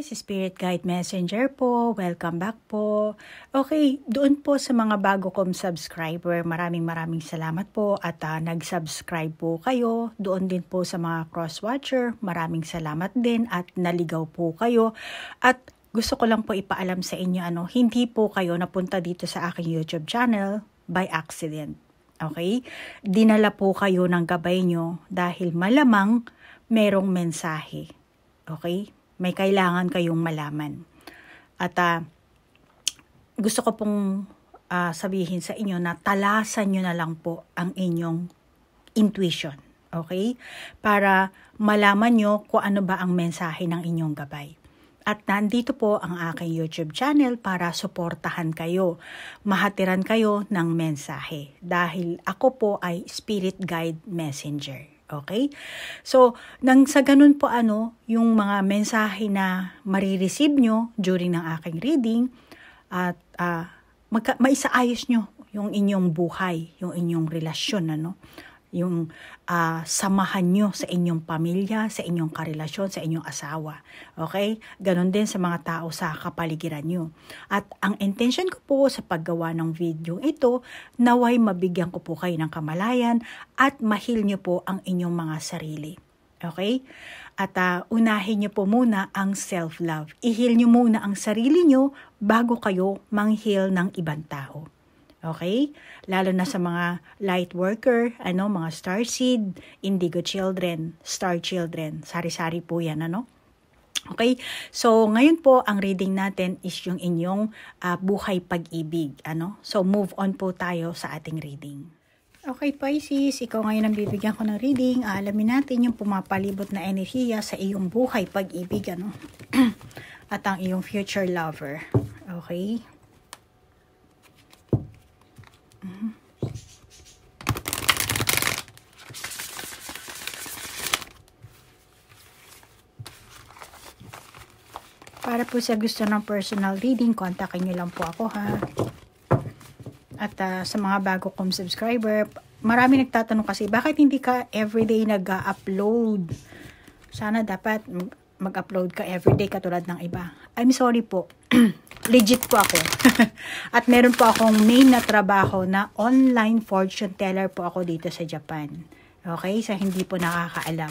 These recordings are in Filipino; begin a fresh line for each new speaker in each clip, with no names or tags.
guys, Spirit Guide Messenger po. Welcome back po. Okay, doon po sa mga bago kong subscriber, maraming maraming salamat po at uh, nag-subscribe po kayo. Doon din po sa mga cross-watcher, maraming salamat din at naligaw po kayo. At gusto ko lang po ipaalam sa inyo, ano, hindi po kayo napunta dito sa aking YouTube channel by accident. Okay? Dinala po kayo ng gabay nyo dahil malamang merong mensahe. Okay? may kailangan kayong malaman. At uh, gusto ko pong uh, sabihin sa inyo na talasan nyo na lang po ang inyong intuition. Okay? Para malaman nyo kung ano ba ang mensahe ng inyong gabay. At nandito po ang aking YouTube channel para suportahan kayo, mahatiran kayo ng mensahe. Dahil ako po ay Spirit Guide Messenger. Okay? So, nang sa ganun po ano, yung mga mensahe na marireceive nyo during ng aking reading at uh, magka, maisaayos nyo yung inyong buhay, yung inyong relasyon, ano? yung uh, samahan nyo sa inyong pamilya, sa inyong karelasyon, sa inyong asawa. Okay? Ganon din sa mga tao sa kapaligiran nyo. At ang intention ko po sa paggawa ng video ito, naway mabigyan ko po kayo ng kamalayan at mahil nyo po ang inyong mga sarili. Okay? At uh, unahin niyo po muna ang self-love. Ihil heal niyo muna ang sarili niyo bago kayo mang-heal ng ibang tao. Okay? Lalo na sa mga light worker, ano, mga star seed, indigo children, star children. Sari-sari po yan, ano? Okay? So, ngayon po, ang reading natin is yung inyong uh, buhay pag-ibig, ano? So, move on po tayo sa ating reading. Okay, Pisces, ikaw ngayon ang bibigyan ko ng reading. Alamin natin yung pumapalibot na enerhiya sa iyong buhay pag-ibig, ano? At ang iyong future lover. Okay? Mhm. Para po sa gusto ng personal reading, kontakin niyo lang po ako ha. At uh, sa mga bago kong subscriber, marami nagtatanong kasi, bakit hindi ka everyday nag-upload? Sana dapat mag-upload ka everyday katulad ng iba. I'm sorry po. legit po ako. At meron po akong main na trabaho na online fortune teller po ako dito sa Japan. Okay? Sa hindi po nakakaalam.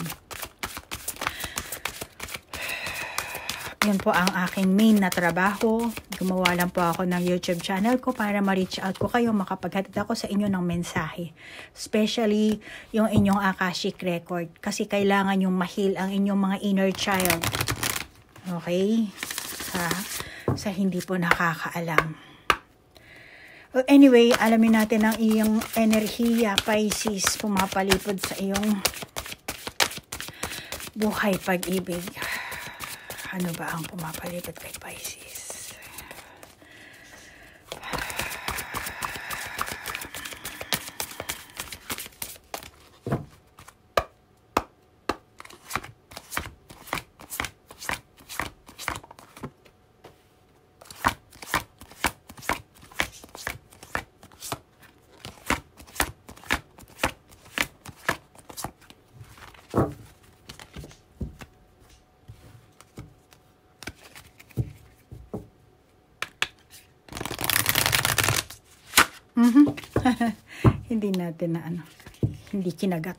Yun po ang aking main na trabaho. Gumawa lang po ako ng YouTube channel ko para ma-reach out ko kayo, makapaghatid ako sa inyo ng mensahe. Especially yung inyong Akashic record. Kasi kailangan yung mahil ang inyong mga inner child. Okay? Ha? sa hindi po nakakaalam. Well, anyway, alamin natin ang iyong enerhiya, Pisces, pumapalipod sa iyong buhay pag-ibig. Ano ba ang pumapalipod kay Pisces? hindi natin na ano, hindi kinagat.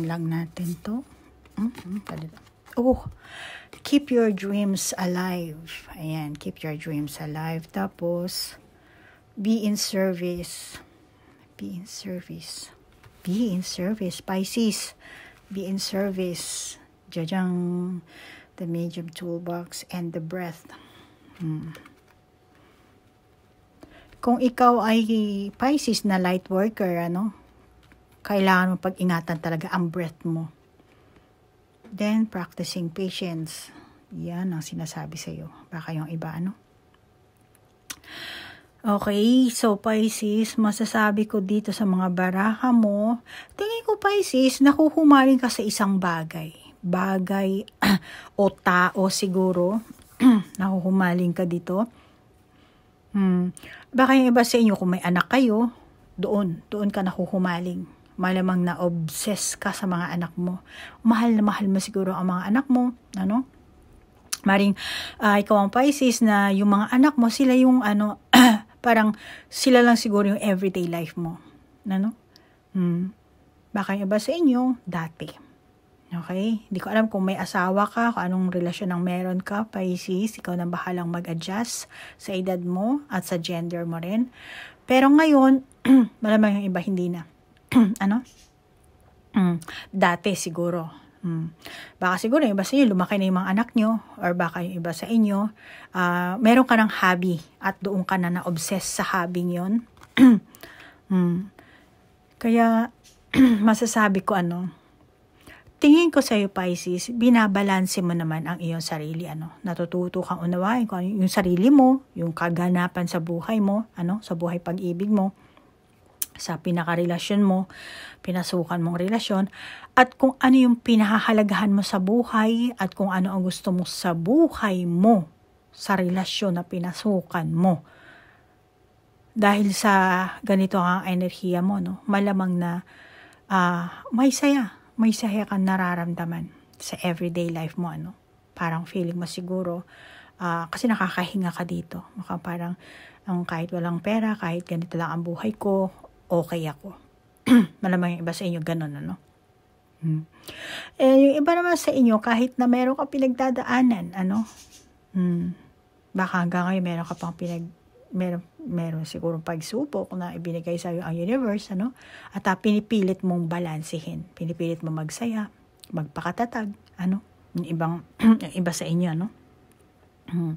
Unahin lang natin to. Mm-hmm, oh, keep your dreams alive. Ayan, keep your dreams alive. Tapos, be in service. Be in service. Be in service. Pisces, be in service. Jajang, the medium toolbox and the breath. Hmm. Kung ikaw ay Pisces na light worker, ano, kailangan mo pag-ingatan talaga ang breath mo. Then, practicing patience. Yan ang sinasabi sa iyo. Baka yung iba, ano? Okay, so Pisces, masasabi ko dito sa mga baraha mo, tingin ko Pisces, nakuhumaling ka sa isang bagay. Bagay o tao siguro, nakuhumaling ka dito. Hmm. Baka yung iba sa inyo, kung may anak kayo, doon, doon ka nakuhumaling malamang na obsess ka sa mga anak mo. Mahal na mahal mo siguro ang mga anak mo, ano? Maring uh, ikaw ang Pisces na yung mga anak mo, sila yung ano, parang sila lang siguro yung everyday life mo. Ano? Hmm. Baka yung iba sa inyo, dati. Okay? Hindi ko alam kung may asawa ka, kung anong relasyon ang meron ka, Pisces, ikaw na bahalang mag-adjust sa edad mo at sa gender mo rin. Pero ngayon, malamang yung iba hindi na. ano? Mm, dati siguro. Mm. Baka siguro yung iba sa inyo, lumaki na yung mga anak nyo, or baka yung iba sa inyo, uh, meron ka ng hobby, at doon ka na na-obsess sa hobby yon mm. Kaya, masasabi ko ano, tingin ko sa iyo, Pisces, binabalanse mo naman ang iyong sarili, ano, natututo kang unawain ko, ano yung sarili mo, yung kaganapan sa buhay mo, ano, sa buhay pag-ibig mo, sa pinakarelasyon mo, pinasukan mong relasyon, at kung ano yung pinahahalagahan mo sa buhay at kung ano ang gusto mo sa buhay mo sa relasyon na pinasukan mo. Dahil sa ganito ang enerhiya mo, no? malamang na uh, may saya, may saya kang nararamdaman sa everyday life mo. Ano? Parang feeling mo siguro, uh, kasi nakakahinga ka dito. Maka parang ang kahit walang pera, kahit ganito lang ang buhay ko, okay ako. Malamang yung iba sa inyo ganun, ano? Hmm. Eh, yung iba naman sa inyo, kahit na meron ka pinagdadaanan, ano? Hmm. Baka hanggang ngayon meron ka pang pinag meron, meron siguro pagsubok na ibinigay sa iyo ang universe, ano? At uh, pinipilit mong balansehin. Pinipilit mo magsaya, magpakatatag, ano? Yung ibang, yung iba sa inyo, ano? Hmm.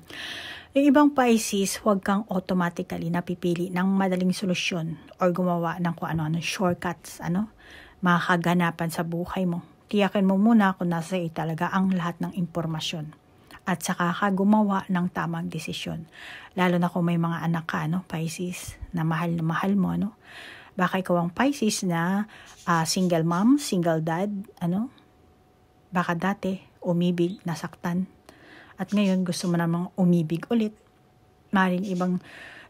Yung ibang Pisces, huwag kang automatically napipili ng madaling solusyon or gumawa ng kung ano-ano, shortcuts, ano, makakaganapan sa buhay mo. Tiyakin mo muna kung nasa iyo talaga ang lahat ng impormasyon at saka ka gumawa ng tamang desisyon. Lalo na kung may mga anak ka, no, Pisces, na mahal na mahal mo, no? Baka ikaw ang Pisces na uh, single mom, single dad, ano? Baka dati, umibig, nasaktan, at ngayon gusto mo namang umibig ulit, maaaring ibang,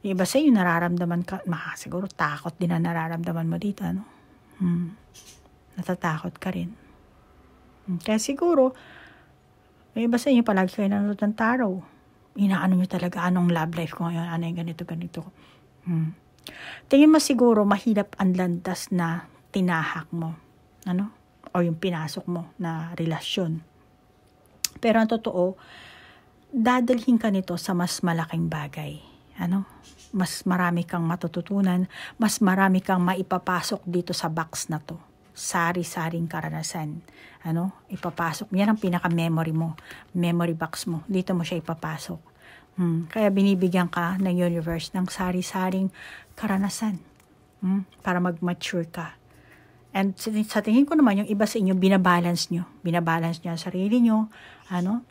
yung iba sa'yo nararamdaman ka, makasiguro takot din na nararamdaman mo dito, ano? Hmm. Natatakot ka rin. Hmm. Kaya siguro, may iba sa inyo palagi kayo nanonood ng taraw. Inaano nyo talaga anong love life ko ngayon, ano yung ganito, ganito. Hmm. Tingin mo siguro mahirap ang landas na tinahak mo. Ano? O yung pinasok mo na relasyon. Pero ang totoo, dadalhin ka nito sa mas malaking bagay. Ano? Mas marami kang matututunan, mas marami kang maipapasok dito sa box na to. Sari-saring karanasan. Ano? Ipapasok. Yan ang pinaka-memory mo. Memory box mo. Dito mo siya ipapasok. Hmm. Kaya binibigyan ka ng universe ng sari-saring karanasan. Hmm? Para mag-mature ka. And sa tingin ko naman, yung iba sa inyo, binabalance nyo. Binabalance nyo ang sarili nyo. Ano?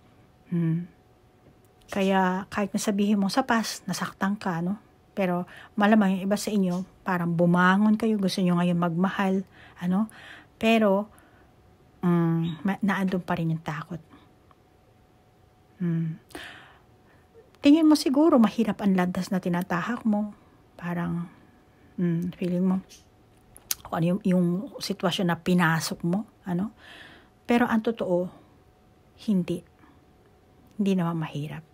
Hmm kaya kahit nasabihin mo sa past, nasaktan ka, no? Pero malamang yung iba sa inyo, parang bumangon kayo, gusto nyo ngayon magmahal, ano? Pero, um, naandun pa rin yung takot. Hmm. Tingin mo siguro, mahirap ang landas na tinatahak mo. Parang, mm, feeling mo, kung ano yung, yung sitwasyon na pinasok mo, ano? Pero ang totoo, hindi. Hindi naman mahirap.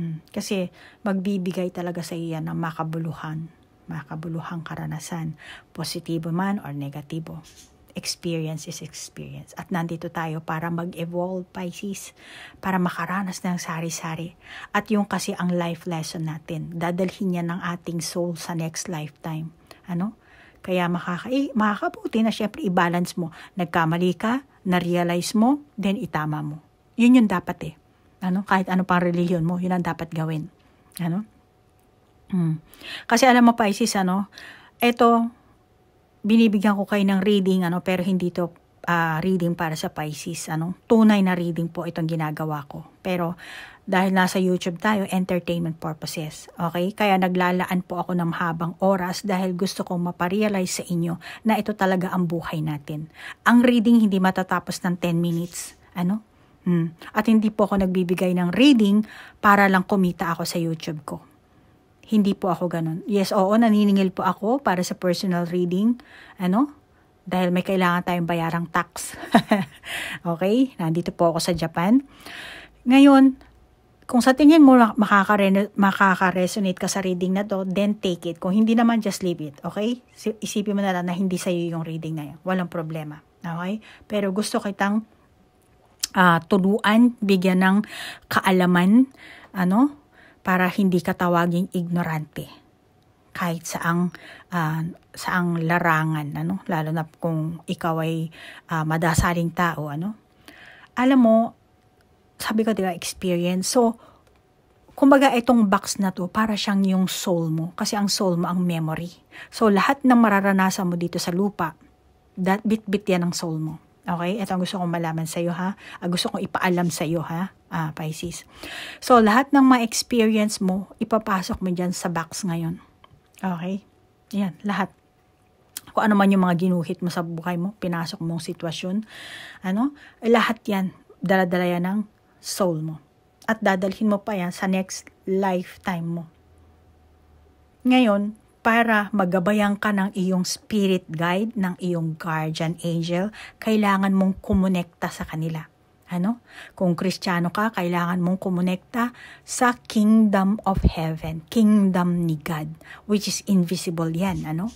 Mm. Kasi magbibigay talaga sa iyan ng makabuluhan, makabuluhang karanasan, positibo man or negatibo. Experience is experience. At nandito tayo para mag-evolve, Pisces, para makaranas ng sari-sari. At yung kasi ang life lesson natin, dadalhin niya ng ating soul sa next lifetime. Ano? Kaya makaka eh, makakabuti na syempre i-balance mo. Nagkamali ka, na-realize mo, then itama mo. Yun yung dapat eh. Ano? Kahit ano pang religion mo, yun ang dapat gawin. Ano? Hmm. Kasi alam mo Pisces, ano? Ito, binibigyan ko kayo ng reading, ano? Pero hindi to uh, reading para sa Pisces. Ano? Tunay na reading po itong ginagawa ko. Pero, dahil nasa YouTube tayo, entertainment purposes. Okay? Kaya naglalaan po ako ng habang oras dahil gusto kong maparealize sa inyo na ito talaga ang buhay natin. Ang reading hindi matatapos ng 10 minutes. Ano? Mm. At hindi po ako nagbibigay ng reading para lang kumita ako sa YouTube ko. Hindi po ako ganun. Yes, oo, naniningil po ako para sa personal reading. Ano? Dahil may kailangan tayong bayarang tax. okay? Nandito po ako sa Japan. Ngayon, kung sa tingin mo makakare- makaka-resonate ka sa reading na to, then take it. Kung hindi naman, just leave it. Okay? Isipin mo na lang na hindi sa'yo yung reading na yun. Walang problema. Okay? Pero gusto kitang uh, ah, turuan, bigyan ng kaalaman, ano, para hindi ka tawaging ignorante kahit ang uh, ah, ang larangan ano lalo na kung ikaw ay uh, madasaling tao ano alam mo sabi ko diba experience so kumbaga itong box na to para siyang yung soul mo kasi ang soul mo ang memory so lahat ng mararanasan mo dito sa lupa that bit-bit yan ang soul mo Okay? Ito ang gusto kong malaman sa iyo ha. Uh, gusto kong ipaalam sa iyo ha, uh, Pisces. So, lahat ng mga experience mo, ipapasok mo dyan sa box ngayon. Okay? Yan, lahat. Kung ano man yung mga ginuhit mo sa buhay mo, pinasok mong sitwasyon, ano? Lahat yan, daladala yan ng soul mo. At dadalhin mo pa yan sa next lifetime mo. Ngayon, para magabayan ka ng iyong spirit guide, ng iyong guardian angel, kailangan mong kumonekta sa kanila. Ano? Kung kristyano ka, kailangan mong kumonekta sa kingdom of heaven, kingdom ni God, which is invisible yan. Ano?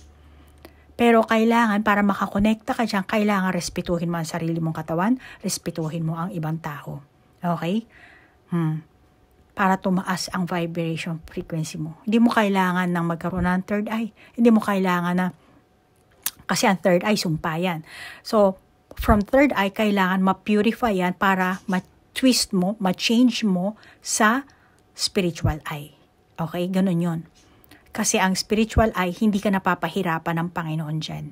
Pero kailangan, para makakonekta ka dyan, kailangan respetuhin mo ang sarili mong katawan, respetuhin mo ang ibang tao. Okay? Hmm para tumaas ang vibration frequency mo. Hindi mo kailangan ng magkaroon ng third eye. Hindi mo kailangan na kasi ang third eye sumpa So, from third eye, kailangan ma-purify yan para ma-twist mo, ma-change mo sa spiritual eye. Okay? Ganun yon. Kasi ang spiritual eye, hindi ka napapahirapan ng Panginoon dyan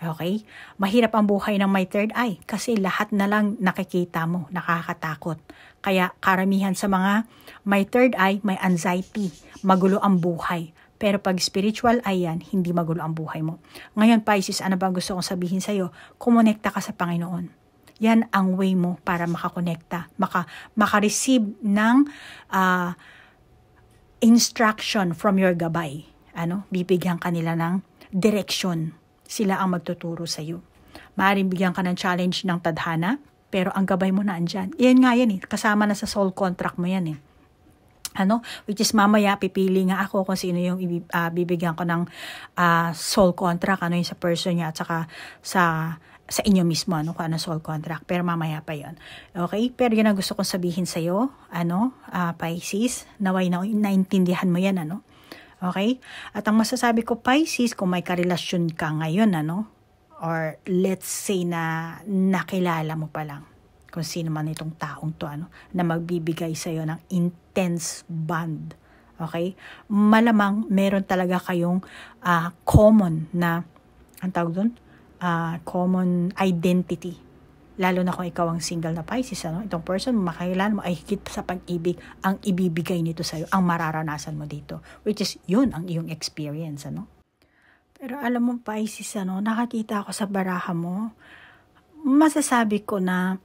Okay? Mahirap ang buhay ng may third eye kasi lahat na lang nakikita mo, nakakatakot. Kaya karamihan sa mga may third eye, may anxiety, magulo ang buhay. Pero pag spiritual eye yan, hindi magulo ang buhay mo. Ngayon, Pisces, ano ba gusto kong sabihin sa'yo? Kumonekta ka sa Panginoon yan ang way mo para makakonekta, maka, maka-receive ng uh, instruction from your gabay. Ano? Bibigyan kanila ng direction sila ang magtuturo sa iyo. Maaring bigyan ka ng challenge ng tadhana, pero ang gabay mo na andyan. Yan nga yan eh, kasama na sa soul contract mo yan eh. Ano? Which is mamaya pipili nga ako kung sino yung uh, bibigyan ko ng uh, ah, soul contract, ano yung sa person niya at saka sa sa inyo mismo, ano, kung ano soul contract. Pero mamaya pa yon Okay? Pero yun ang gusto kong sabihin sa iyo ano, uh, Pisces, naway na, naintindihan mo yan, ano. Okay? At ang masasabi ko, Pisces, kung may karelasyon ka ngayon, ano? Or let's say na nakilala mo pa lang kung sino man itong taong to, ano? Na magbibigay sa'yo ng intense bond. Okay? Malamang meron talaga kayong uh, common na, ang tawag doon? Uh, ah, common identity Lalo na kung ikaw ang single na Pisces, ano? itong person, makailan mo ay higit sa pag-ibig ang ibibigay nito sa'yo, ang mararanasan mo dito. Which is, yun ang iyong experience. Ano? Pero alam mo, Pisces, ano, nakakita ako sa baraha mo, masasabi ko na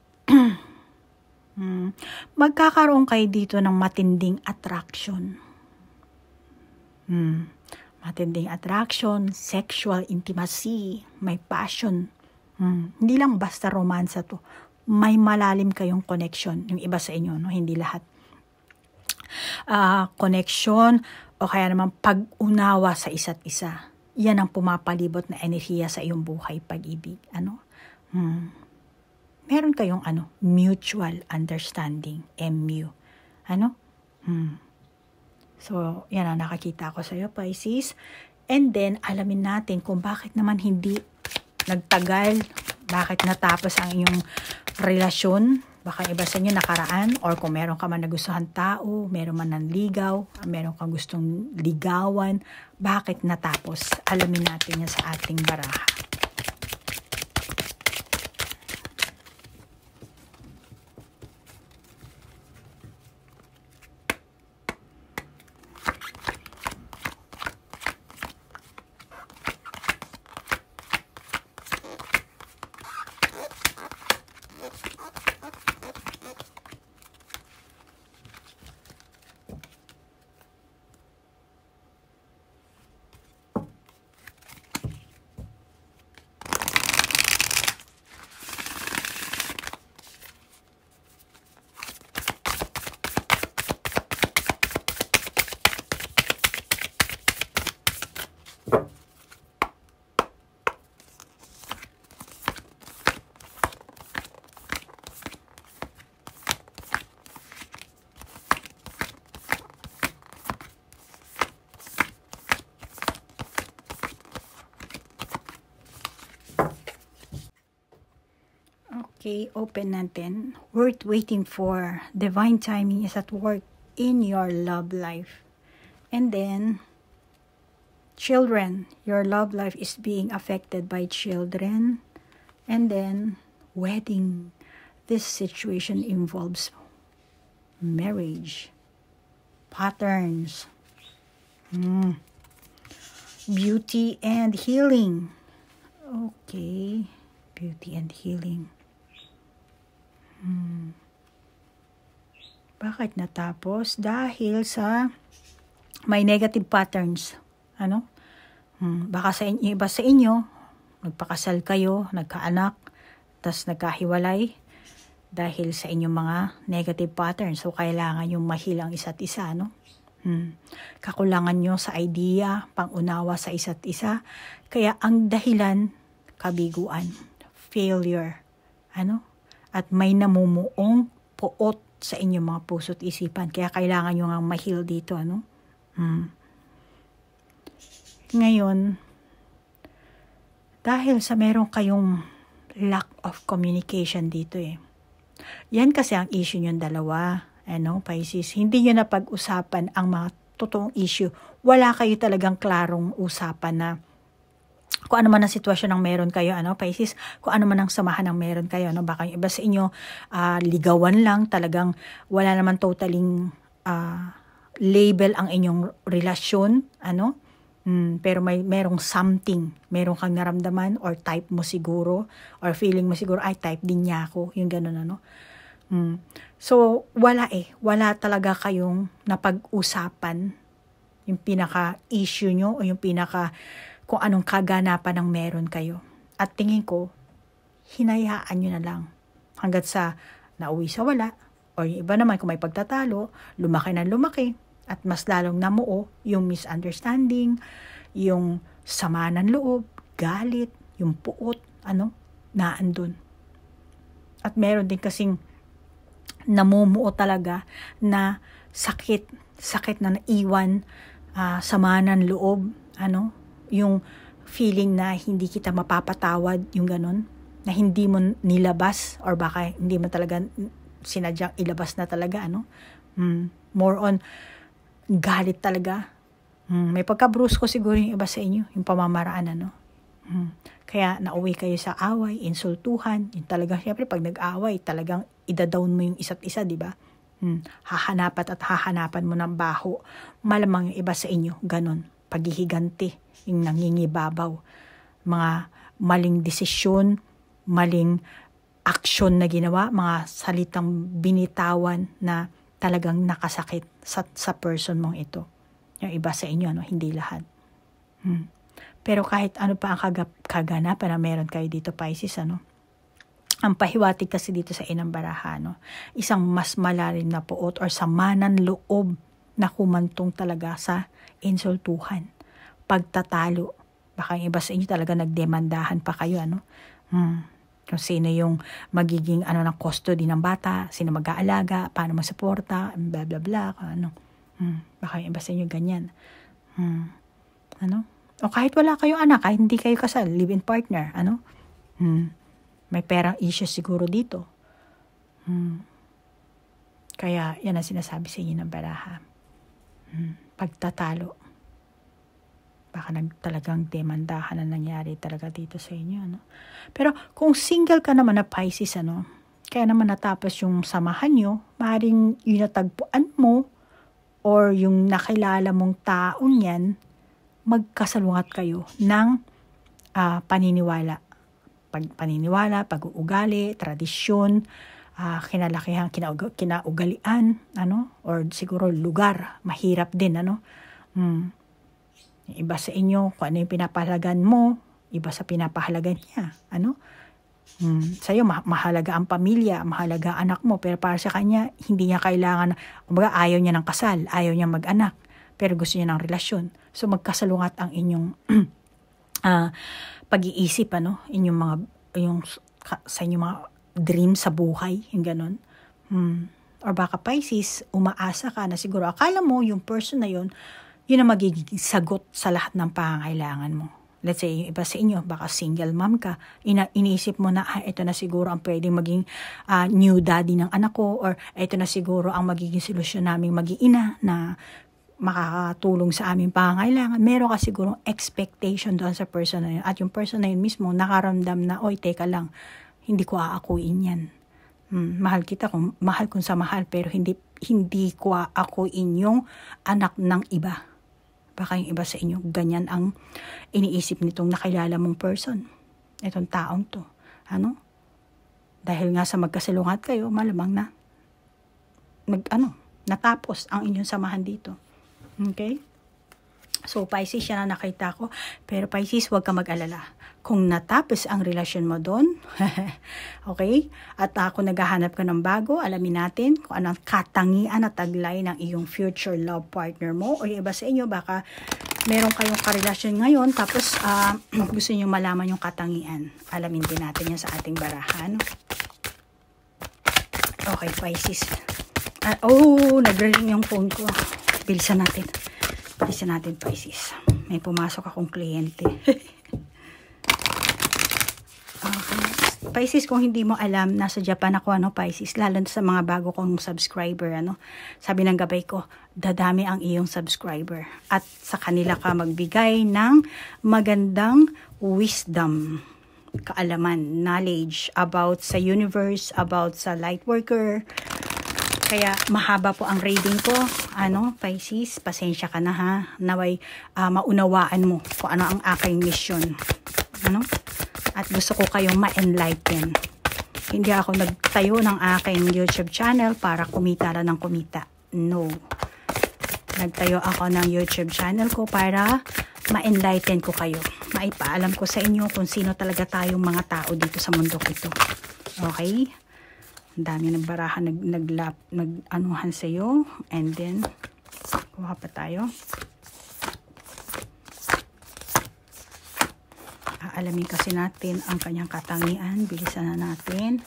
hmm, magkakaroon kayo dito ng matinding attraction. Hmm, matinding attraction, sexual intimacy, may passion Hmm. Hindi lang basta romansa to. May malalim kayong connection. Yung iba sa inyo, no? hindi lahat. Uh, connection o kaya naman pag-unawa sa isa't isa. Yan ang pumapalibot na enerhiya sa iyong buhay, pag-ibig. Ano? Hmm. Meron kayong ano, mutual understanding, MU. Ano? Hmm. So, yan ang nakakita ko sa iyo, Pisces. And then, alamin natin kung bakit naman hindi nagtagal, bakit natapos ang inyong relasyon, baka iba sa inyo nakaraan, or kung meron ka man nagustuhan tao, meron man ng ligaw, meron kang gustong ligawan, bakit natapos? Alamin natin yan sa ating baraha. stay open and then worth waiting for. Divine timing is at work in your love life. And then, children, your love life is being affected by children. And then, wedding. This situation involves marriage, patterns, mm. beauty and healing. Okay, beauty and healing. Hmm. Bakit natapos? Dahil sa may negative patterns. Ano? Hmm. Baka sa inyo, iba sa inyo, nagpakasal kayo, nagkaanak, tas nagkahiwalay dahil sa inyong mga negative patterns. So, kailangan yung mahilang isa't isa, no? Hmm. Kakulangan nyo sa idea, pangunawa sa isa't isa. Kaya ang dahilan, kabiguan, failure, ano? at may namumuong poot sa inyong mga puso't isipan. Kaya kailangan nyo nga mahil dito, ano? Hmm. Ngayon, dahil sa meron kayong lack of communication dito eh. Yan kasi ang issue nyong dalawa, ano, Pisces. Hindi nyo pag usapan ang mga totoong issue. Wala kayo talagang klarong usapan na kung ano man ang sitwasyon ng meron kayo, ano, Pisces, kung ano man ang samahan ng meron kayo, ano, baka yung iba sa inyo, uh, ligawan lang, talagang wala naman totaling uh, label ang inyong relasyon, ano, Mm, pero may merong something, merong kang naramdaman or type mo siguro or feeling mo siguro ay type din niya ako, yung ganun ano. Mm. So wala eh, wala talaga kayong napag-usapan yung pinaka issue nyo o yung pinaka kung anong kaganapan ang meron kayo. At tingin ko, hinayaan nyo na lang hanggat sa nauwi sa wala or yung iba naman kung may pagtatalo, lumaki na lumaki at mas lalong namuo yung misunderstanding, yung sama ng loob, galit, yung puot, ano, naandun. At meron din kasing namumuo talaga na sakit, sakit na naiwan, uh, sama ng loob, ano, yung feeling na hindi kita mapapatawad, yung ganun, na hindi mo nilabas or baka hindi mo talaga sinadyang ilabas na talaga, ano? Mm, more on, galit talaga. Mm, may pagkabrusko siguro yung iba sa inyo, yung pamamaraan, ano? Mm. Kaya nauwi kayo sa away, insultuhan, yung talaga syempre, pag nag-away, talagang ida-down mo yung isa't isa, di ba? Hmm. Hahanapat at hahanapan mo ng baho. Malamang yung iba sa inyo, ganun paghihiganti, yung nangingibabaw, mga maling desisyon, maling aksyon na ginawa, mga salitang binitawan na talagang nakasakit sa, sa person mong ito. Yung iba sa inyo, ano, hindi lahat. Hmm. Pero kahit ano pa ang kagap, kaganapan na meron kayo dito, Pisces, ano, ang pahiwatig kasi dito sa inang baraha, no, isang mas malalim na puot or samanan loob na kumantong talaga sa insultuhan, pagtatalo. Baka yung iba sa inyo talaga nagdemandahan pa kayo, ano? Hmm. Kung sino yung magiging ano ng custody ng bata, sino mag-aalaga, paano masuporta, bla bla bla, ano. Hmm. Baka yung iba sa inyo ganyan. Hmm. Ano? O kahit wala kayong anak, kahit hindi kayo kasal, live-in partner, ano? Hmm. May perang issue siguro dito. Hmm. Kaya yan ang sinasabi sa inyo ng baraha hmm, pagtatalo. Baka na, talagang demandahan na nangyari talaga dito sa inyo. Ano? Pero kung single ka naman na Pisces, ano, kaya naman natapos yung samahan nyo, maaaring yung natagpuan mo or yung nakilala mong taon yan, magkasalungat kayo ng uh, paniniwala. Pag, paniniwala, pag-uugali, tradisyon, uh, kinalakihan, kinaug- kinaugalian, ano, or siguro lugar, mahirap din, ano. Hmm. Iba sa inyo, kung ano yung pinapahalagan mo, iba sa pinapahalagan niya, ano. Hmm. Sa'yo, ma- mahalaga ang pamilya, mahalaga anak mo, pero para sa kanya, hindi niya kailangan, kumbaga ayaw niya ng kasal, ayaw niya mag-anak, pero gusto niya ng relasyon. So, magkasalungat ang inyong uh, pag-iisip, ano, inyong mga, yung, sa inyong mga dream sa buhay, yung ganun. Hmm. Or baka Pisces, umaasa ka na siguro akala mo yung person na yun, yun ang magiging sagot sa lahat ng pangangailangan mo. Let's say, iba sa inyo, baka single mom ka, ina iniisip mo na, ah, ito na siguro ang pwedeng maging uh, new daddy ng anak ko, or ito na siguro ang magiging solusyon naming mag ina na makakatulong sa aming pangangailangan, meron ka sigurong expectation doon sa person na yun. At yung person na yun mismo, nakaramdam na, oy, teka lang, hindi ko aakuin yan. Mm, mahal kita kung mahal kung sa mahal pero hindi hindi ko aakuin yung anak ng iba. Baka yung iba sa inyo ganyan ang iniisip nitong nakilala mong person. Itong taong to. Ano? Dahil nga sa magkasalungat kayo, malamang na mag ano, natapos ang inyong samahan dito. Okay? So, Pisces yan na nakita ko. Pero Pisces, huwag ka mag-alala. Kung natapos ang relasyon mo doon, okay? At uh, naghahanap ka ng bago, alamin natin kung anong katangian at taglay ng iyong future love partner mo. O iba sa inyo, baka meron kayong karelasyon ngayon, tapos uh, gusto niyo malaman yung katangian. Alamin din natin yan sa ating barahan. Okay, Pisces. Uh, oh, nag yung phone ko. Bilisan natin. Isa natin to is May pumasok akong kliyente. okay. Pisces, kung hindi mo alam, nasa Japan ako, ano, Pisces, lalo sa mga bago kong subscriber, ano, sabi ng gabay ko, dadami ang iyong subscriber. At sa kanila ka magbigay ng magandang wisdom, kaalaman, knowledge about sa universe, about sa light worker, kaya mahaba po ang reading ko. Ano, Pisces, pasensya ka na ha. Naway uh, maunawaan mo kung ano ang aking mission. Ano? At gusto ko kayong ma-enlighten. Hindi ako nagtayo ng aking YouTube channel para kumita lang ng kumita. No. Nagtayo ako ng YouTube channel ko para ma-enlighten ko kayo. Maipaalam ko sa inyo kung sino talaga tayong mga tao dito sa mundo ito. Okay? Ang dami ng baraha nag, naglap, nag-anuhan sa'yo. And then, kuha pa tayo. Aalamin kasi natin ang kanyang katangian. Bilisan na natin.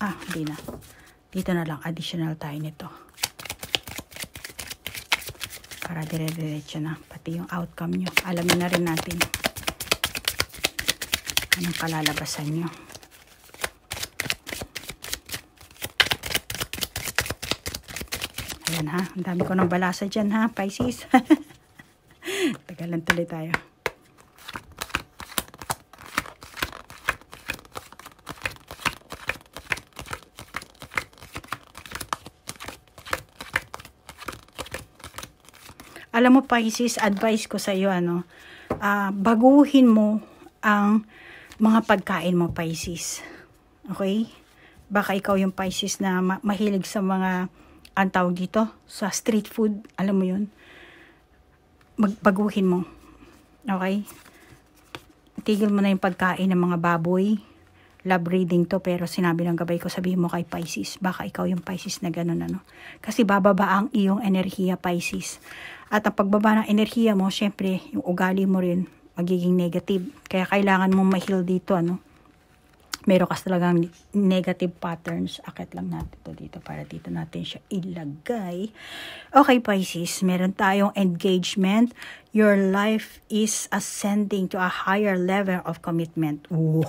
Ah, hindi na. Dito na lang. Additional tayo nito. Para dire-diretso na. Pati yung outcome nyo. Alamin na rin natin. Anong kalalabasan nyo. Ayan ha. Ang dami ko ng balasa dyan ha, Pisces. Tagalan tuloy tayo. Alam mo Pisces, advice ko sa iyo ano, uh, baguhin mo ang mga pagkain mo Pisces. Okay? Baka ikaw yung Pisces na ma mahilig sa mga ang tawag dito, sa street food, alam mo yun, magpaguhin mo. Okay? Tigil mo na yung pagkain ng mga baboy. Love reading to, pero sinabi ng gabay ko, sabihin mo kay Pisces, baka ikaw yung Pisces na ganun ano. Kasi bababa ang iyong enerhiya, Pisces. At ang pagbaba ng enerhiya mo, syempre, yung ugali mo rin, magiging negative. Kaya kailangan mong ma-heal dito, ano meron ka talagang negative patterns, akit lang natin to dito para dito natin siya ilagay. Okay, Pisces, meron tayong engagement. Your life is ascending to a higher level of commitment. Ooh.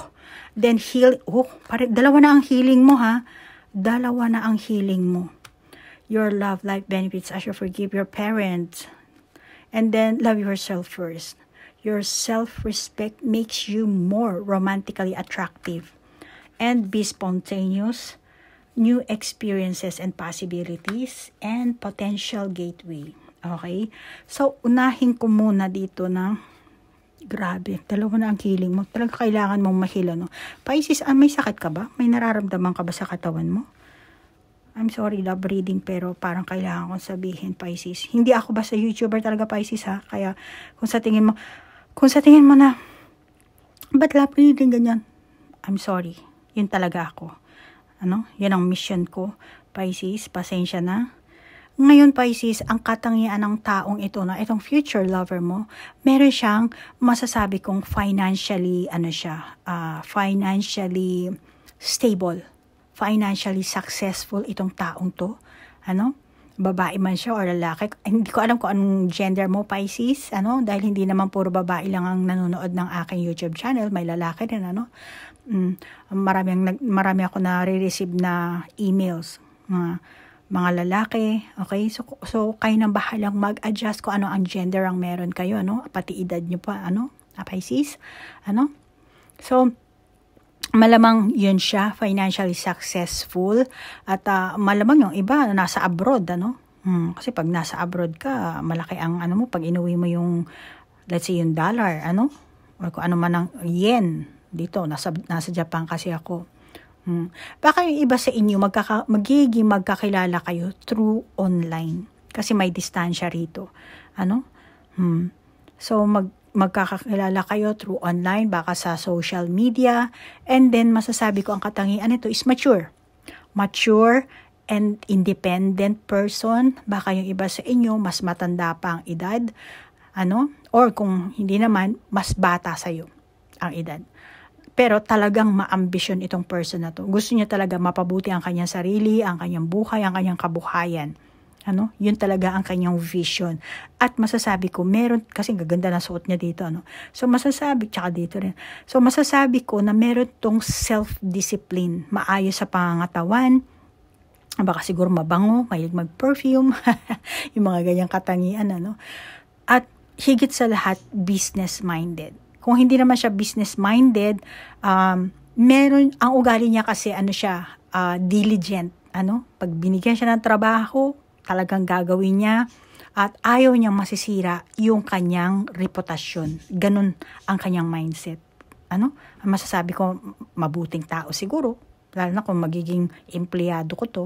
Then heal, oh, pare, dalawa na ang healing mo ha. Dalawa na ang healing mo. Your love life benefits as you forgive your parents. And then love yourself first. Your self-respect makes you more romantically attractive and be spontaneous, new experiences and possibilities, and potential gateway. Okay? So, unahin ko muna dito na, grabe, dalawa na ang healing mo. Talaga kailangan mong mahila, no? Pisces, ah, may sakit ka ba? May nararamdaman ka ba sa katawan mo? I'm sorry, love reading, pero parang kailangan kong sabihin, Pisces. Hindi ako basta YouTuber talaga, Pisces, ha? Kaya, kung sa tingin mo, kung sa tingin mo na, ba't love reading ganyan? I'm sorry. Yun talaga ako. Ano? Yan ang mission ko. Pisces, pasensya na. Ngayon, Pisces, ang katangian ng taong ito na itong future lover mo, meron siyang masasabi kong financially, ano siya, uh, financially stable, financially successful itong taong to. Ano? Babae man siya or lalaki. Hindi ko alam kung anong gender mo, Pisces, ano? Dahil hindi naman puro babae lang ang nanonood ng aking YouTube channel. May lalaki din, ano? Mm, marami, ang, marami ako na-receive na emails. Mga, mga lalaki. Okay? So, so kayo nang bahalang mag-adjust ko ano ang gender ang meron kayo. Ano? Pati edad niyo pa. Ano? Pisces. Ano? So, malamang yun siya, financially successful. At uh, malamang yung iba, nasa abroad. Ano? Hmm, kasi pag nasa abroad ka, malaki ang ano mo. Pag inuwi mo yung, let's say, yung dollar. Ano? Or kung ano man ang yen dito. Nasa, nasa Japan kasi ako. Hmm. Baka yung iba sa inyo, magkaka, magiging magkakilala kayo through online. Kasi may distansya rito. Ano? Hmm. So, mag, magkakakilala kayo through online, baka sa social media. And then, masasabi ko ang katangian nito is mature. Mature and independent person. Baka yung iba sa inyo, mas matanda pa ang edad. Ano? Or kung hindi naman, mas bata sa'yo ang edad. Pero talagang maambisyon itong person na to. Gusto niya talaga mapabuti ang kanyang sarili, ang kanyang buhay, ang kanyang kabuhayan. Ano? Yun talaga ang kanyang vision. At masasabi ko, meron, kasi gaganda na suot niya dito. Ano? So masasabi, tsaka dito rin. So masasabi ko na meron tong self-discipline. Maayos sa pangangatawan, baka siguro mabango, mahilig mag-perfume, yung mga ganyang katangian. Ano? At higit sa lahat, business-minded kung hindi naman siya business-minded, um, meron, ang ugali niya kasi ano siya, uh, diligent. Ano? Pag binigyan siya ng trabaho, talagang gagawin niya at ayaw niyang masisira yung kanyang reputasyon. Ganun ang kanyang mindset. Ano? Masasabi ko, mabuting tao siguro. Lalo na kung magiging empleyado ko to.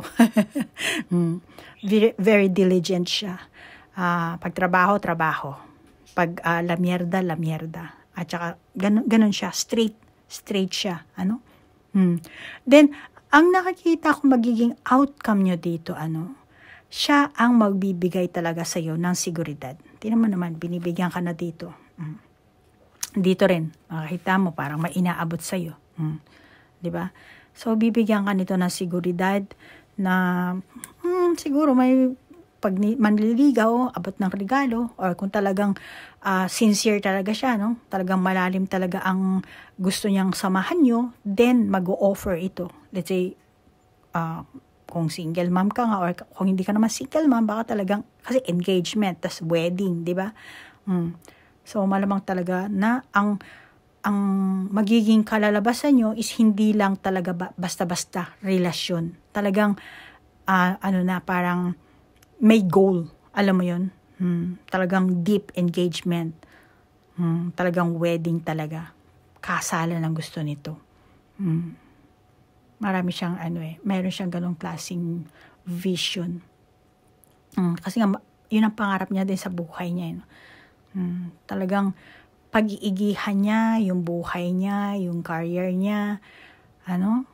mm. very, very diligent siya. Uh, pag trabaho, trabaho. Pag uh, la mierda. At saka, ganun, ganun siya, straight, straight siya, ano? Hmm. Then, ang nakikita ko magiging outcome nyo dito, ano? Siya ang magbibigay talaga sa iyo ng seguridad. Tingnan mo naman, binibigyan ka na dito. Hmm. Dito rin, makakita mo, parang may inaabot sa iyo. Hmm. ba? Diba? So, bibigyan ka nito ng seguridad na, hmm, siguro may pag manliligaw, abot ng regalo, or kung talagang uh, sincere talaga siya, no? talagang malalim talaga ang gusto niyang samahan nyo, then mag-o-offer ito. Let's say, uh, kung single mom ka nga, or kung hindi ka naman single mom, baka talagang, kasi engagement, tas wedding, di ba? Mm. So, malamang talaga na ang ang magiging kalalabasan nyo is hindi lang talaga basta-basta relasyon. Talagang, uh, ano na, parang, may goal. Alam mo yun? Hmm, talagang deep engagement. Hmm, talagang wedding talaga. Kasalan ang gusto nito. Hmm. Marami siyang ano eh. Meron siyang ganong klaseng vision. Hmm, kasi nga, yun ang pangarap niya din sa buhay niya. Eh, no? hmm, talagang pag-iigihan niya, yung buhay niya, yung career niya. Ano?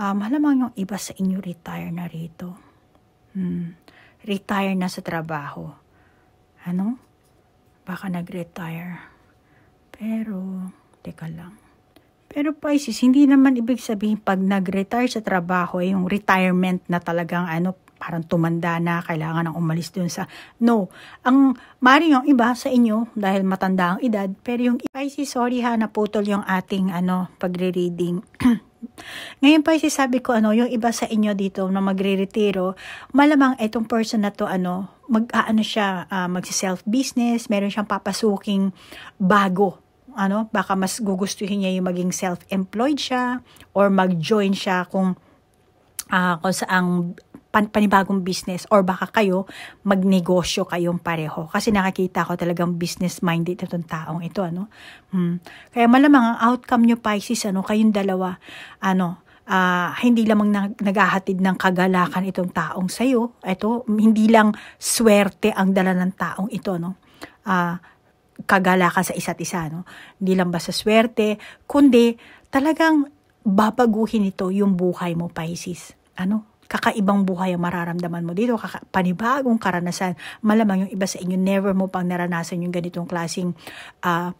Um, malamang yung iba sa inyo retire na rito. Hmm retire na sa trabaho. Ano? Baka nag-retire. Pero, teka lang. Pero Pisces, hindi naman ibig sabihin pag nag-retire sa trabaho, eh, yung retirement na talagang ano, parang tumanda na, kailangan ng umalis dun sa... No. Ang, mari yung iba sa inyo, dahil matanda ang edad, pero yung Pisces, sorry ha, naputol yung ating ano, pagre-reading. Ngayon pa sabi ko ano, yung iba sa inyo dito na magre-retiro, malamang itong person na to ano, mag-aano ah, siya, uh, ah, magsi-self business, meron siyang papasuking bago ano, baka mas gugustuhin niya yung maging self-employed siya or mag-join siya kung uh, kung saang pan, panibagong business or baka kayo magnegosyo kayong pareho. Kasi nakakita ko talagang business-minded itong taong ito. Ano? Hmm. Kaya malamang ang outcome nyo Pisces, ano, kayong dalawa, ano, uh, hindi lamang naghahatid ng kagalakan itong taong sayo. Ito, hindi lang swerte ang dala ng taong ito. No? Uh, kagalakan sa isa't isa. No? Hindi lang basta swerte, kundi talagang babaguhin ito yung buhay mo, Pisces. Ano? kakaibang buhay ang mararamdaman mo dito, kaka- panibagong karanasan. Malamang yung iba sa inyo, never mo pang naranasan yung ganitong klaseng uh,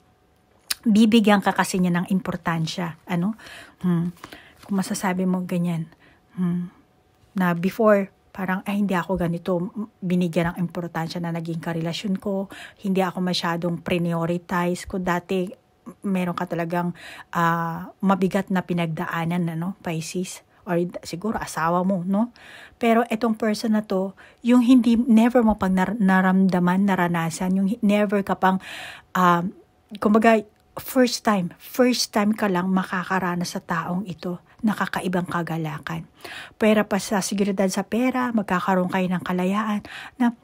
bibigyan ka kasi niya ng importansya. Ano? Hmm. Kung masasabi mo ganyan, hmm. na before, parang, ay, hindi ako ganito binigyan ng importansya na naging karelasyon ko. Hindi ako masyadong prioritize ko dati. Meron ka talagang uh, mabigat na pinagdaanan, ano, Pisces or siguro asawa mo, no? Pero itong person na to, yung hindi never mo pag naramdaman, naranasan, yung never ka pang, um, kumbaga, first time, first time ka lang makakaranas sa taong ito nakakaibang kagalakan. Pera pa sa seguridad sa pera, magkakaroon kayo ng kalayaan na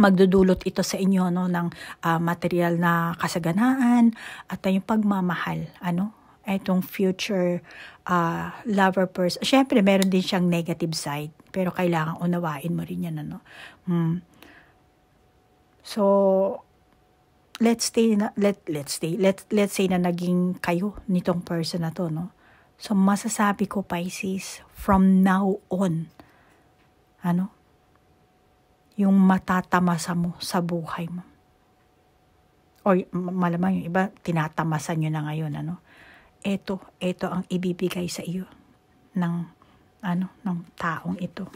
magdudulot ito sa inyo no ng uh, material na kasaganaan at uh, yung pagmamahal ano itong future uh, ah, lover person. Siyempre, meron din siyang negative side. Pero kailangan unawain mo rin yan. Ano? Hmm. So, let's stay na, let, let's stay, let, let's say na naging kayo nitong person na to, no? So, masasabi ko, Pisces, from now on, ano, yung matatamasa mo sa buhay mo. O malamang yung iba, tinatamasan nyo na ngayon, ano eto, eto ang ibibigay sa iyo ng ano ng taong ito.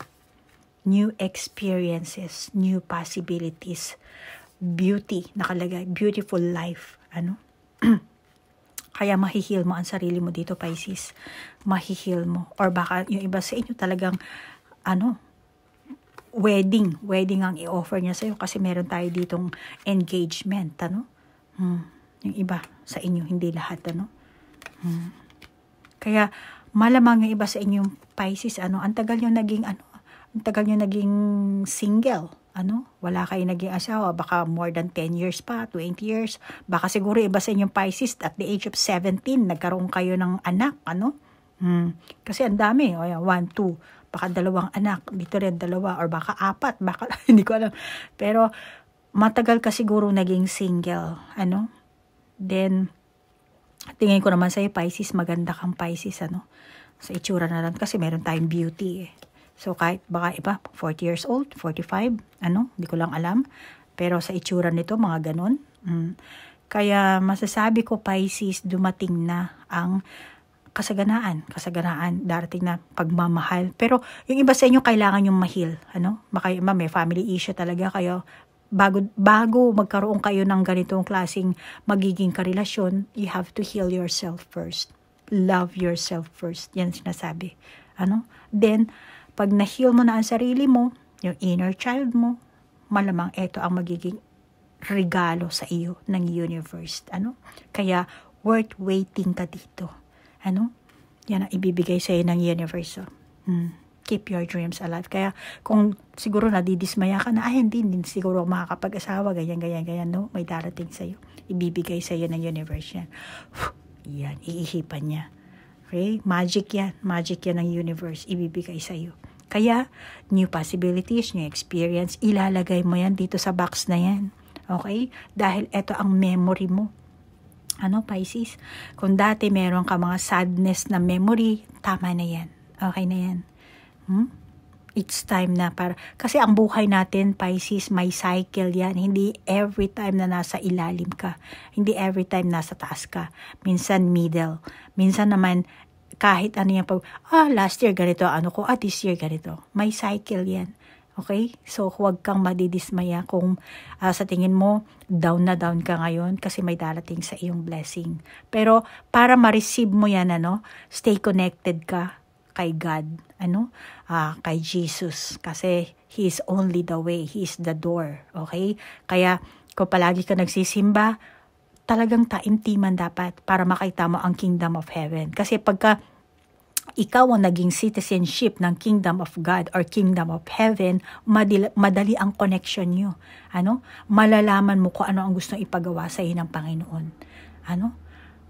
New experiences, new possibilities, beauty, nakalagay, beautiful life, ano? Kaya mahihil mo ang sarili mo dito, Pisces. Mahihil mo. Or baka yung iba sa inyo talagang, ano, wedding. Wedding ang i-offer niya sa'yo kasi meron tayo ditong engagement, ano? Hmm. Yung iba sa inyo, hindi lahat, ano? Hmm. Kaya malamang ng iba sa inyong Pisces, ano, ang tagal niyo naging ano, ang tagal niyo naging single, ano? Wala kayo naging asawa, baka more than 10 years pa, 20 years. Baka siguro iba sa inyong Pisces at the age of 17 nagkaroon kayo ng anak, ano? Hmm. Kasi ang dami, o yan, 1, 2, baka dalawang anak, dito rin dalawa or baka apat, baka hindi ko alam. Pero matagal ka siguro naging single, ano? Then Tingin ko naman sa'yo, Pisces, maganda kang Pisces, ano? Sa itsura na lang, kasi meron tayong beauty, eh. So, kahit baka iba, 40 years old, 45, ano, hindi ko lang alam. Pero sa itsura nito, mga ganun. Mm. Kaya, masasabi ko, Pisces, dumating na ang kasaganaan, kasaganaan, darating na pagmamahal. Pero yung iba sa inyo kailangan yung mahil, ano? Baka may family issue talaga kayo, bago, bago magkaroon kayo ng ganitong klasing magiging karelasyon, you have to heal yourself first. Love yourself first. Yan sinasabi. Ano? Then, pag na-heal mo na ang sarili mo, yung inner child mo, malamang ito ang magiging regalo sa iyo ng universe. Ano? Kaya, worth waiting ka dito. Ano? Yan ang ibibigay sa iyo ng universe. Oh. Hmm keep your dreams alive. Kaya kung siguro nadidismaya ka na, ay hindi, hindi siguro makakapag-asawa, ganyan, ganyan, ganyan, no? May darating sa'yo. Ibibigay sa'yo ng universe yan. yan, iihipan niya. Okay? Magic yan. Magic yan ng universe. Ibibigay sa'yo. Kaya, new possibilities, new experience, ilalagay mo yan dito sa box na yan. Okay? Dahil ito ang memory mo ano Pisces, kung dati meron ka mga sadness na memory, tama na yan. Okay na yan. Hmm? It's time na para kasi ang buhay natin Pisces may cycle yan hindi every time na nasa ilalim ka hindi every time nasa taas ka minsan middle minsan naman kahit ano yan pag ah last year ganito ano ko ah this year ganito may cycle yan Okay? So, huwag kang madidismaya kung uh, sa tingin mo, down na down ka ngayon kasi may darating sa iyong blessing. Pero, para ma-receive mo yan, ano, stay connected ka kay God ano uh, kay Jesus kasi he is only the way he is the door okay kaya ko palagi ka nagsisimba talagang taimtiman dapat para makita mo ang kingdom of heaven kasi pagka ikaw ang naging citizenship ng kingdom of God or kingdom of heaven, madali, madali ang connection nyo. Ano? Malalaman mo kung ano ang gusto ipagawa sa iyo ng Panginoon. Ano?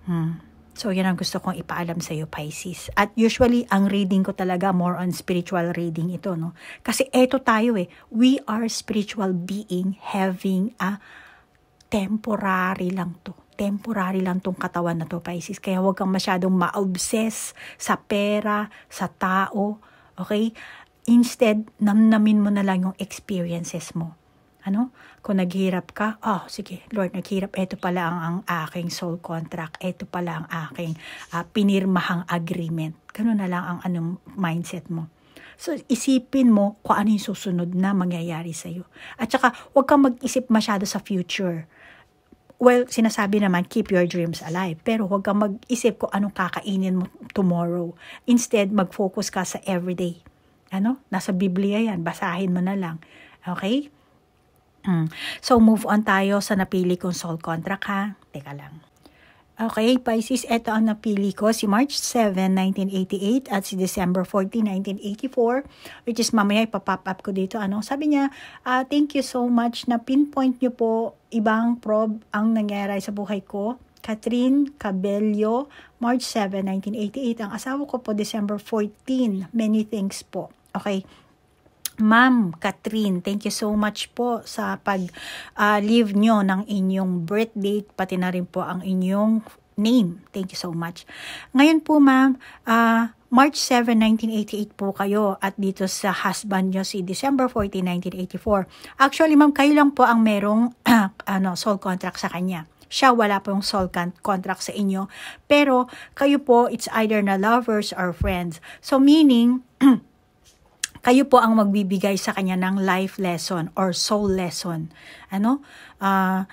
Hmm. So, yan ang gusto kong ipaalam sa iyo, Pisces. At usually, ang reading ko talaga more on spiritual reading ito, no? Kasi eto tayo eh. We are spiritual being having a temporary lang to. Temporary lang tong katawan na to, Pisces. Kaya huwag kang masyadong ma-obsess sa pera, sa tao, okay? Instead, namnamin mo na lang yung experiences mo ano? Kung naghirap ka, oh, sige, Lord, naghirap. Ito pala ang, ang aking soul contract. Ito pala ang aking uh, pinirmahang agreement. Ganun na lang ang anong mindset mo. So, isipin mo kung ano yung susunod na mangyayari sa'yo. At saka, huwag kang mag-isip masyado sa future. Well, sinasabi naman, keep your dreams alive. Pero huwag kang mag-isip kung anong kakainin mo tomorrow. Instead, mag-focus ka sa everyday. Ano? Nasa Biblia yan. Basahin mo na lang. Okay? Mm. So, move on tayo sa napili kong soul contract ha. Teka lang. Okay, Pisces, ito ang napili ko. Si March 7, 1988 at si December 14, 1984. Which is mamaya ipapop up ko dito. Ano? Sabi niya, uh, thank you so much na pinpoint niyo po ibang prob ang nangyari sa buhay ko. Catherine Cabello, March 7, 1988. Ang asawa ko po, December 14. Many thanks po. Okay, Ma'am Katrin, thank you so much po sa pag-leave ah, uh, nyo ng inyong birth date, pati na rin po ang inyong name. Thank you so much. Ngayon po ma'am, uh, March 7, 1988 po kayo at dito sa husband nyo si December 14, 1984. Actually ma'am, kayo lang po ang merong ano, soul contract sa kanya siya wala po yung soul contract sa inyo. Pero kayo po, it's either na lovers or friends. So meaning, kayo po ang magbibigay sa kanya ng life lesson or soul lesson. Ano? Uh,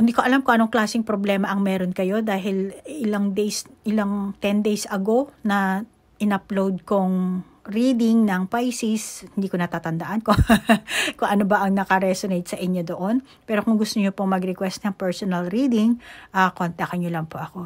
hindi ko alam kung anong klaseng problema ang meron kayo dahil ilang days, ilang 10 days ago na in-upload kong reading ng Pisces, hindi ko natatandaan ko kung ano ba ang naka-resonate sa inyo doon. Pero kung gusto niyo po mag-request ng personal reading, uh, ah, contact niyo lang po ako.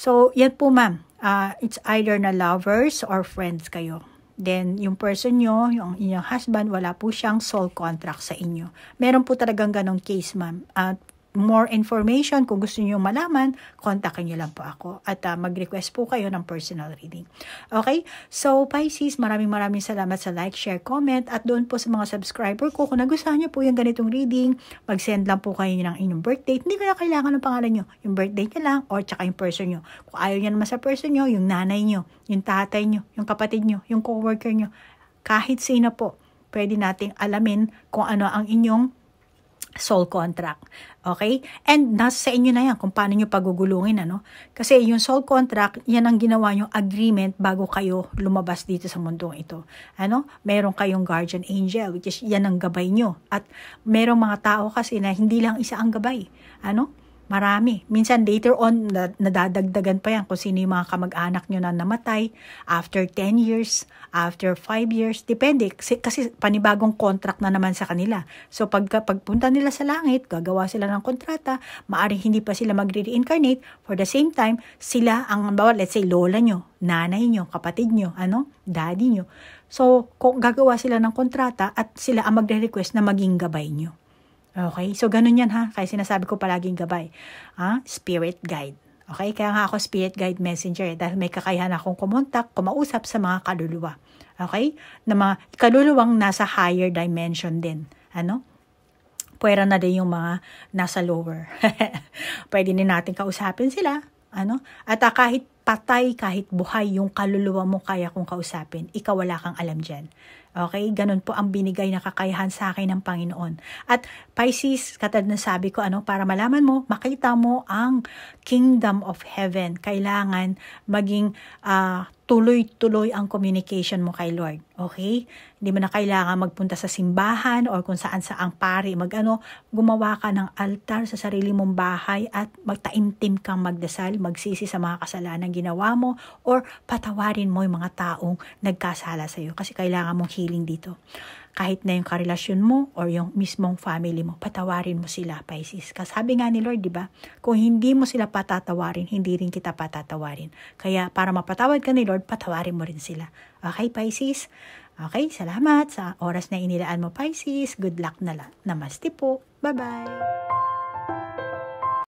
So, yan po ma'am. Uh, it's either na lovers or friends kayo. Then, yung person nyo, yung inyong husband, wala po siyang soul contract sa inyo. Meron po talagang ganong case, ma'am. At more information, kung gusto niyo malaman, kontakin niyo lang po ako at uh, mag-request po kayo ng personal reading. Okay? So, Pisces, maraming maraming salamat sa like, share, comment at doon po sa mga subscriber ko. Kung nagustuhan niyo po yung ganitong reading, mag-send lang po kayo ng inyong birthday. Hindi ko na kailangan ng pangalan niyo. Yung birthday niyo lang or tsaka yung person niyo. Kung ayaw niyo naman sa person niyo, yung nanay niyo, yung tatay niyo, yung kapatid niyo, yung coworker niyo, kahit sino po, pwede nating alamin kung ano ang inyong soul contract. Okay? And nasa sa inyo na yan kung paano nyo pagugulungin. Ano? Kasi yung soul contract, yan ang ginawa nyo agreement bago kayo lumabas dito sa mundong ito. Ano? Meron kayong guardian angel, which is yan ang gabay nyo. At merong mga tao kasi na hindi lang isa ang gabay. Ano? Marami. Minsan later on, nadadagdagan pa yan kung sino yung mga kamag-anak nyo na namatay after 10 years, after 5 years. Depende. Kasi, kasi panibagong contract na naman sa kanila. So pagka, pagpunta nila sa langit, gagawa sila ng kontrata, maaring hindi pa sila magre-reincarnate. For the same time, sila ang, bawal, let's say, lola nyo, nanay nyo, kapatid nyo, ano, daddy nyo. So, kung gagawa sila ng kontrata at sila ang magre-request na maging gabay nyo. Okay? So, ganun yan ha. Kaya sinasabi ko palaging gabay. Ha? Spirit guide. Okay? Kaya nga ako spirit guide messenger eh, dahil may kakayahan akong kumontak, kumausap sa mga kaluluwa. Okay? Na mga kaluluwang nasa higher dimension din. Ano? Pwera na din yung mga nasa lower. Pwede din natin kausapin sila. Ano? At ah, kahit patay, kahit buhay yung kaluluwa mo kaya kong kausapin, ikaw wala kang alam dyan. Okay? Ganun po ang binigay na kakayahan sa akin ng Panginoon. At Pisces, katad na sabi ko, ano, para malaman mo, makita mo ang kingdom of heaven. Kailangan maging uh, tuloy-tuloy ang communication mo kay Lord. Okay? Hindi mo na kailangan magpunta sa simbahan or kung saan saang pari. Magano, gumawa ka ng altar sa sarili mong bahay at magtaimtim kang magdasal, magsisi sa mga kasalanan ginawa mo or patawarin mo yung mga taong nagkasala sa iyo kasi kailangan mong healing dito. Kahit na yung karelasyon mo or yung mismong family mo, patawarin mo sila, Pisces. Kasi sabi nga ni Lord, di ba? Kung hindi mo sila patatawarin, hindi rin kita patatawarin. Kaya para mapatawad ka ni Lord, patawarin mo rin sila. Okay, Pisces? Okay, salamat sa oras na inilaan mo, Pisces. Good luck na lang. Namaste po. Bye-bye.